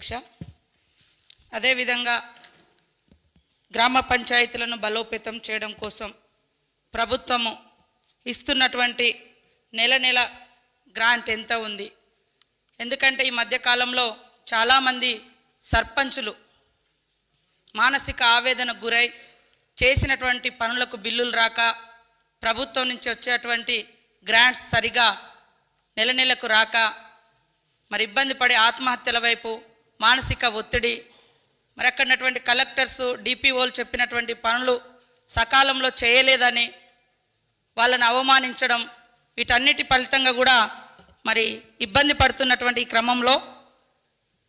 అధ్యక్ష అదేవిధంగా గ్రామ పంచాయతీలను బలోపేతం చేయడం కోసం ప్రభుత్వము ఇస్తున్నటువంటి నెల నెల గ్రాంట్ ఎంత ఉంది ఎందుకంటే ఈ మధ్యకాలంలో చాలామంది సర్పంచులు మానసిక ఆవేదన గురై చేసినటువంటి పనులకు బిల్లులు రాక ప్రభుత్వం నుంచి వచ్చేటువంటి గ్రాంట్స్ సరిగా నెల నెలకు రాక మరి ఇబ్బంది పడి ఆత్మహత్యల వైపు మానసిక ఒత్తిడి మరి ఉన్నటువంటి కలెక్టర్స్ డిపిఓలు చెప్పినటువంటి పనులు సకాలంలో చేయలేదని వాళ్ళని అవమానించడం వీటన్నిటి ఫలితంగా కూడా మరి ఇబ్బంది పడుతున్నటువంటి క్రమంలో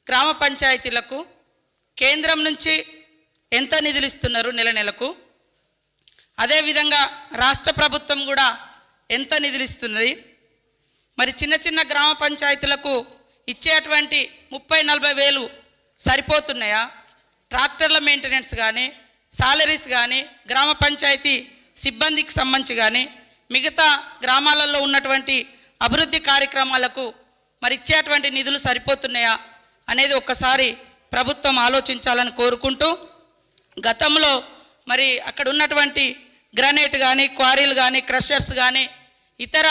గ్రామ పంచాయతీలకు కేంద్రం నుంచి ఎంత నిధులు ఇస్తున్నారు నెల నెలకు అదేవిధంగా రాష్ట్ర ప్రభుత్వం కూడా ఎంత నిధులు ఇస్తున్నది మరి చిన్న చిన్న గ్రామ పంచాయతీలకు ఇచ్చేటువంటి ముప్పై నలభై వేలు సరిపోతున్నాయా ట్రాక్టర్ల మెయింటెనెన్స్ కానీ సాలరీస్ కానీ గ్రామ పంచాయతీ సిబ్బందికి సంబంధించి కానీ మిగతా గ్రామాలలో ఉన్నటువంటి అభివృద్ధి కార్యక్రమాలకు మరి ఇచ్చేటువంటి నిధులు సరిపోతున్నాయా అనేది ఒక్కసారి ప్రభుత్వం ఆలోచించాలని కోరుకుంటూ గతంలో మరి అక్కడ ఉన్నటువంటి గ్రనేట్ కానీ క్వారీలు కానీ క్రషర్స్ కానీ ఇతర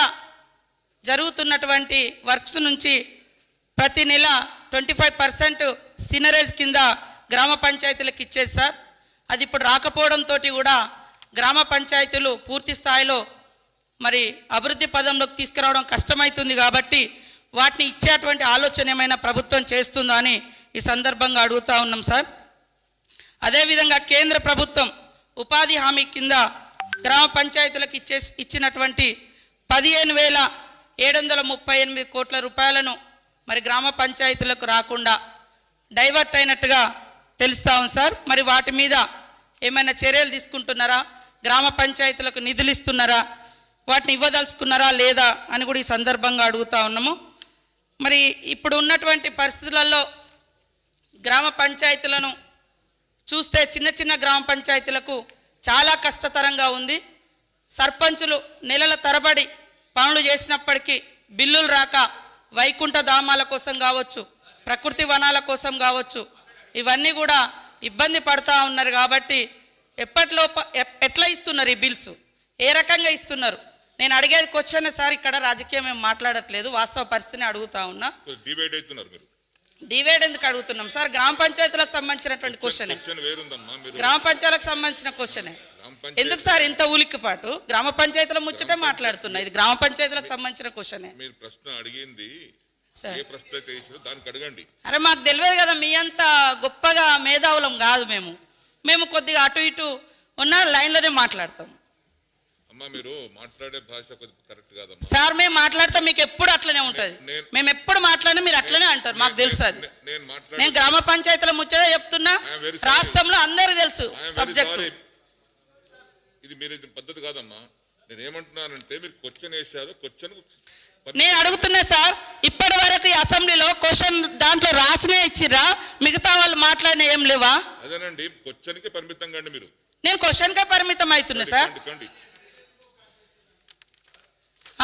జరుగుతున్నటువంటి వర్క్స్ నుంచి ప్రతి నెల ట్వంటీ ఫైవ్ పర్సెంట్ సినరేజ్ కింద గ్రామ పంచాయతీలకు ఇచ్చేది సార్ అది ఇప్పుడు రాకపోవడంతో కూడా గ్రామ పంచాయతీలు పూర్తి స్థాయిలో మరి అభివృద్ధి పదంలోకి తీసుకురావడం కష్టమవుతుంది కాబట్టి వాటిని ఇచ్చేటువంటి ఆలోచన ఏమైనా ప్రభుత్వం చేస్తుందా అని ఈ సందర్భంగా అడుగుతూ ఉన్నాం సార్ అదేవిధంగా కేంద్ర ప్రభుత్వం ఉపాధి హామీ కింద గ్రామ పంచాయతీలకు ఇచ్చే ఇచ్చినటువంటి పదిహేను వేల ఏడు వందల ముప్పై ఎనిమిది కోట్ల రూపాయలను మరి గ్రామ పంచాయతీలకు రాకుండా డైవర్ట్ అయినట్టుగా తెలుస్తా ఉంది సార్ మరి వాటి మీద ఏమైనా చర్యలు తీసుకుంటున్నారా గ్రామ పంచాయతీలకు నిధులు ఇస్తున్నారా వాటిని ఇవ్వదలుచుకున్నారా లేదా అని కూడా ఈ సందర్భంగా అడుగుతా ఉన్నాము మరి ఇప్పుడు ఉన్నటువంటి పరిస్థితులలో గ్రామ పంచాయతీలను చూస్తే చిన్న చిన్న గ్రామ పంచాయతీలకు చాలా కష్టతరంగా ఉంది సర్పంచులు నెలల తరబడి పనులు చేసినప్పటికీ బిల్లులు రాక వైకుంఠ ధామాల కోసం కావచ్చు ప్రకృతి వనాల కోసం కావచ్చు ఇవన్నీ కూడా ఇబ్బంది పడతా ఉన్నారు కాబట్టి ఎప్పట్లో ఎట్లా ఇస్తున్నారు ఈ బిల్స్ ఏ రకంగా ఇస్తున్నారు నేను అడిగేది క్వశ్చన్ సార్ ఇక్కడ రాజకీయం మాట్లాడట్లేదు వాస్తవ పరిస్థితిని అడుగుతా ఉన్నా డివైడ్ ఎందుకు అడుగుతున్నాం సార్ గ్రామ పంచాయతీలకు సంబంధించినటువంటి క్వశ్చన్ గ్రామ పంచాయతీలకు సంబంధించిన క్వశ్చనే ఎందుకు సార్ ఇంత ఉలిక్కి పాటు గ్రామ పంచాయతీల ముచ్చటే మాట్లాడుతున్నా ఇది గ్రామ పంచాయతీలకు సంబంధించిన క్వశ్చనే ప్రశ్న అడిగింది అరే మాకు తెలియదు కదా మీ అంత గొప్పగా మేధావులం కాదు మేము మేము కొద్దిగా అటు ఇటు ఉన్న లైన్లోనే మాట్లాడతాం కరెక్ట్ సార్ మేము మాట్లాడితే మీకు ఎప్పుడు అట్లనే ఉంటది మేము ఎప్పుడు మాట్లాడినా మీరు అట్లనే అంటారు మాకు తెలుసు అది నేను గ్రామ పంచాయతీల ముచ్చదే చెప్తున్నా రాష్ట్రంలో అందరు తెలుసు సబ్జెక్ట్ ఇది మీరు పద్ధతి కాదమ్మా నేను ఏమంటున్నానంటే మీరు క్వశ్చన్ వేసారు క్వశ్చన్ నేను అడుగుతున్నా సార్ ఇప్పటి వరకు ఈ అసెంబ్లీలో క్వశ్చన్ దాంట్లో రాసినే ఇచ్చిరా మిగతా వాళ్ళు మాట్లాడిన ఏం లేవా అదేనండి పరిమితం పరిమితంగా మీరు నేను క్వశ్చన్కే పరిమితం అవుతున్నా సార్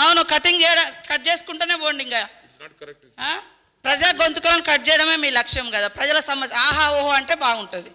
అవును కటింగ్ కట్ చేసుకుంటూనే పోండి ఇంకా ప్రజా గొంతుకలను కట్ చేయడమే మీ లక్ష్యం కదా ప్రజల సమస్య ఆహా ఓహో అంటే బాగుంటుంది